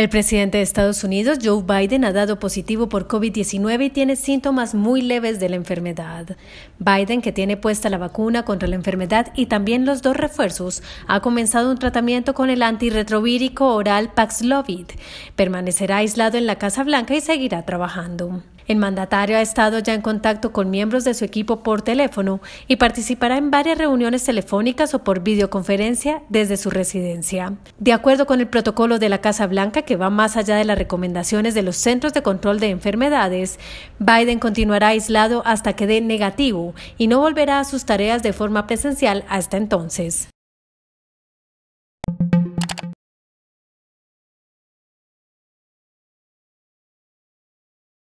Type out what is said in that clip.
El presidente de Estados Unidos, Joe Biden, ha dado positivo por COVID-19 y tiene síntomas muy leves de la enfermedad. Biden, que tiene puesta la vacuna contra la enfermedad y también los dos refuerzos, ha comenzado un tratamiento con el antirretrovírico oral Paxlovid. Permanecerá aislado en la Casa Blanca y seguirá trabajando. El mandatario ha estado ya en contacto con miembros de su equipo por teléfono y participará en varias reuniones telefónicas o por videoconferencia desde su residencia. De acuerdo con el protocolo de la Casa Blanca, que va más allá de las recomendaciones de los Centros de Control de Enfermedades, Biden continuará aislado hasta que dé negativo y no volverá a sus tareas de forma presencial hasta entonces.